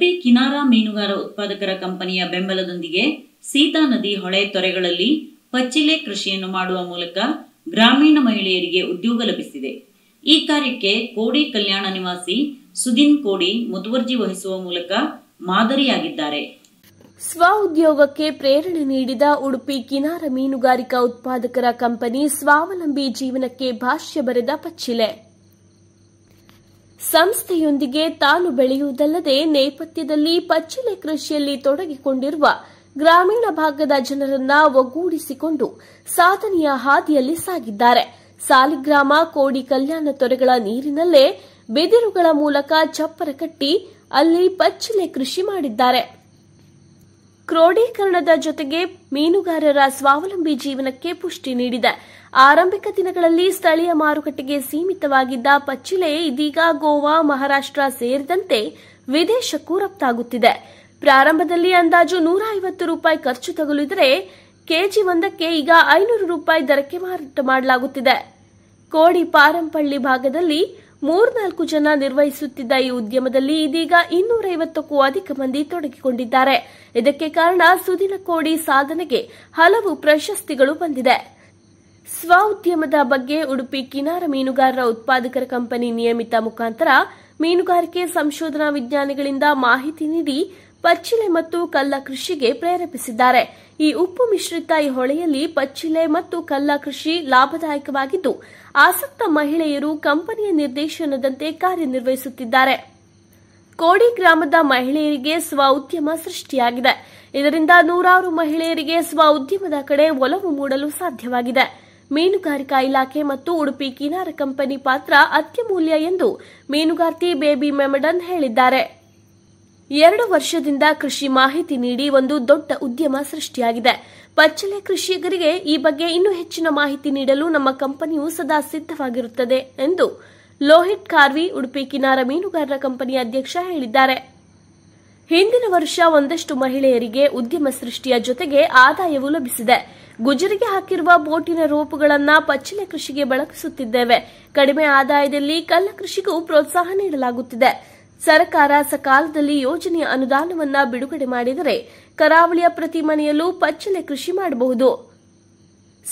ಉಡುಪಿ ಕಿನಾರಾ ಮೀನುಗಾರ ಉತ್ಪಾದಕರ ಕಂಪನಿಯ ಬೆಂಬಲದೊಂದಿಗೆ ಸೀತಾ ನದಿ ಹೊಳೆ ತೊರೆಗಳಲ್ಲಿ ಪಚ್ಚಿಲೆ ಕೃಷಿಯನ್ನು ಮಾಡುವ ಮೂಲಕ ಗ್ರಾಮೀಣ ಮಹಿಳೆಯರಿಗೆ ಉದ್ಯೋಗ ಲಭಿಸಿದೆ ಈ ಕಾರ್ಯಕ್ಕೆ ಕೋಡಿ ಕಲ್ಯಾಣ ನಿವಾಸಿ ಸುದಿನ್ ಕೋಡಿ ಮುತುವರ್ಜಿ ವಹಿಸುವ ಮೂಲಕ ಮಾದರಿಯಾಗಿದ್ದಾರೆ ಸ್ವ ಉದ್ಯೋಗಕ್ಕೆ ಪ್ರೇರಣೆ ನೀಡಿದ ಉಡುಪಿ ಕಿನಾರ ಮೀನುಗಾರಿಕಾ ಉತ್ಪಾದಕರ ಕಂಪನಿ ಸ್ವಾವಲಂಬಿ ಜೀವನಕ್ಕೆ ಭಾಷ್ಯ ಬರೆದ ಪಚ್ಚಿಲೆ ಸಂಸ್ಥೆಯೊಂದಿಗೆ ತಾನು ಬೆಳೆಯುವುದಲ್ಲದೆ ನೇಪಥ್ಯದಲ್ಲಿ ಪಚ್ಚಿಲೆ ಕೃಷಿಯಲ್ಲಿ ತೊಡಗಿಕೊಂಡಿರುವ ಗ್ರಾಮೀಣ ಭಾಗದ ಜನರನ್ನ ಒಗ್ಗೂಡಿಸಿಕೊಂಡು ಸಾಧನೆಯ ಹಾದಿಯಲ್ಲಿ ಸಾಗಿದ್ದಾರೆ ಸಾಲಿಗ್ರಾಮ ಕೋಡಿ ಕಲ್ಯಾಣ ತೊರೆಗಳ ನೀರಿನಲ್ಲೇ ಬಿದಿರುಗಳ ಮೂಲಕ ಚಪ್ಪರ ಕಟ್ಟಿ ಅಲ್ಲಿ ಪಚ್ಚಿಲೆ ಕೃಷಿ ಮಾಡಿದ್ದಾರೆ ಕ್ರೋಢೀಕರಣದ ಜೊತೆಗೆ ಮೀನುಗಾರರ ಸ್ವಾವಲಂಬಿ ಜೀವನಕ್ಕೆ ಪುಷ್ಟಿ ನೀಡಿದೆ ಆರಂಭಿಕ ದಿನಗಳಲ್ಲಿ ಸ್ಥಳೀಯ ಮಾರುಕಟ್ಟೆಗೆ ಸೀಮಿತವಾಗಿದ್ದ ಪಚ್ಚಿಲೆ ಇದೀಗ ಗೋವಾ ಮಹಾರಾಷ್ಟ್ರ ಸೇರಿದಂತೆ ವಿದೇಶಕ್ಕೂ ರಫ್ತಾಗುತ್ತಿದೆ ಪ್ರಾರಂಭದಲ್ಲಿ ಅಂದಾಜು ನೂರ ಐವತ್ತು ರೂಪಾಯಿ ಖರ್ಚು ತಗುಲಿದರೆ ಕೆಜಿ ಒಂದಕ್ಕೆ ಈಗ ಐನೂರು ರೂಪಾಯಿ ದರಕ್ಕೆ ಮಾರಾಟ ಮಾಡಲಾಗುತ್ತಿದೆ ಕೋಡಿ ಪಾರಂಪಳ್ಳಿ ಭಾಗದಲ್ಲಿ ಮೂರ್ನಾಲ್ಕು ಜನ ನಿರ್ವಹಿಸುತ್ತಿದ್ದ ಈ ಉದ್ಯಮದಲ್ಲಿ ಇದೀಗ ಇನ್ನೂರೈವತ್ತಕ್ಕೂ ಅಧಿಕ ಮಂದಿ ತೊಡಗಿಕೊಂಡಿದ್ದಾರೆ ಇದಕ್ಕೆ ಕಾರಣ ಸುದಿನ ಕೋಡಿ ಸಾಧನೆಗೆ ಹಲವು ಪ್ರಶಸ್ತಿಗಳು ಬಂದಿದೆ ಸ್ವ ಉದ್ಯಮದ ಬಗ್ಗೆ ಉಡುಪಿ ಕಿನಾರ ಮೀನುಗಾರರ ಉತ್ಪಾದಕರ ಕಂಪನಿ ನಿಯಮಿತ ಮುಖಾಂತರ ಮೀನುಗಾರಿಕೆ ಸಂಶೋಧನಾ ವಿಜ್ಞಾನಿಗಳಿಂದ ಮಾಹಿತಿ ನೀಡಿ ಪಚ್ಚಿಲೆ ಮತ್ತು ಕಲ್ಲ ಕೃಷಿಗೆ ಪ್ರೇರೇಪಿಸಿದ್ದಾರೆ ಈ ಉಪ್ಪು ಮಿಶ್ರಿತ ಈ ಹೊಳೆಯಲ್ಲಿ ಪಚ್ಚಿಲೆ ಮತ್ತು ಕಲ್ಲ ಕೃಷಿ ಲಾಭದಾಯಕವಾಗಿದ್ದು ಆಸಕ್ತ ಮಹಿಳೆಯರು ಕಂಪನಿಯ ನಿರ್ದೇಶನದಂತೆ ಕಾರ್ಯನಿರ್ವಹಿಸುತ್ತಿದ್ದಾರೆ ಕೋಡಿ ಗ್ರಾಮದ ಮಹಿಳೆಯರಿಗೆ ಸ್ವ ಉದ್ಯಮ ಸೃಷ್ಟಿಯಾಗಿದೆ ಇದರಿಂದ ನೂರಾರು ಮಹಿಳೆಯರಿಗೆ ಸ್ವ ಉದ್ಯಮದ ಕಡೆ ಒಲವು ಮೂಡಲು ಸಾಧ್ಯವಾಗಿದೆ ಮೀನುಗಾರಿಕಾ ಇಲಾಖೆ ಮತ್ತು ಉಡುಪಿ ಕಿನಾರ ಕಂಪನಿ ಪಾತ್ರ ಅತ್ಯಮೂಲ್ಯ ಎಂದು ಮೀನುಗಾರ್ತಿ ಬೇಬಿ ಮೆಮಡನ್ ಹೇಳಿದ್ದಾರೆ ಎರಡು ವರ್ಷದಿಂದ ಕೃಷಿ ಮಾಹಿತಿ ನೀಡಿ ಒಂದು ದೊಡ್ಡ ಉದ್ಯಮ ಸೃಷ್ಟಿಯಾಗಿದೆ ಪಚ್ಚಲೆ ಕೃಷಿಕರಿಗೆ ಈ ಬಗ್ಗೆ ಇನ್ನೂ ಹೆಚ್ಚಿನ ಮಾಹಿತಿ ನೀಡಲು ನಮ್ಮ ಕಂಪನಿಯು ಸದಾ ಸಿದ್ಧವಾಗಿರುತ್ತದೆ ಎಂದು ಲೋಹಿತ್ ಕಾರ್ವಿ ಉಡುಪಿ ಕಿನಾರ ಮೀನುಗಾರರ ಕಂಪನಿ ಅಧ್ಯಕ್ಷ ಹೇಳಿದ್ದಾರೆ ಹಿಂದಿನ ವರ್ಷ ಒಂದಷ್ಟು ಮಹಿಳೆಯರಿಗೆ ಉದ್ಯಮ ಸೃಷ್ಟಿಯ ಜೊತೆಗೆ ಆದಾಯವೂ ಲಭಿಸಿದೆ ಗುಜರಿಗೆ ಹಾಕಿರುವ ಬೋಟಿನ ರೋಪುಗಳನ್ನು ಪಚ್ಚಲೆ ಕೃಷಿಗೆ ಬಳಕಿಸುತ್ತಿದ್ದೇವೆ ಕಡಿಮೆ ಆದಾಯದಲ್ಲಿ ಕಲ್ಲ ಕೃಷಿಗೂ ಪ್ರೋತ್ಸಾಹ ನೀಡಲಾಗುತ್ತಿದೆ ಸರ್ಕಾರ ಸಕಾಲದಲ್ಲಿ ಯೋಜನೆಯ ಅನುದಾನವನ್ನ ಬಿಡುಗಡೆ ಮಾಡಿದರೆ ಕರಾವಳಿಯ ಪ್ರತಿ ಮನೆಯಲ್ಲೂ ಪಚ್ಚಲೆ ಕೃಷಿ ಮಾಡಬಹುದು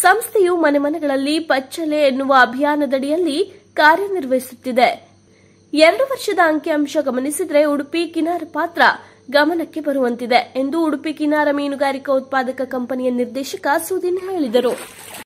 ಸಂಸ್ಥೆಯು ಮನೆ ಮನೆಗಳಲ್ಲಿ ಪಚ್ಚಲೆ ಎನ್ನುವ ಅಭಿಯಾನದಡಿಯಲ್ಲಿ ಕಾರ್ಯನಿರ್ವಹಿಸುತ್ತಿದೆ ಎರಡು ವರ್ಷದ ಅಂಕಿಅಂಶ ಗಮನಿಸಿದರೆ ಉಡುಪಿ ಕಿನಾರ ಪಾತ್ರ ಗಮನಕ್ಕೆ ಬರುವಂತಿದೆ ಎಂದು ಉಡುಪಿ ಕಿನಾರ ಮೀನುಗಾರಿಕಾ ಉತ್ಪಾದಕ ಕಂಪನಿಯ ನಿರ್ದೇಶಕ ಸುದೀನ್ ಹೇಳಿದರು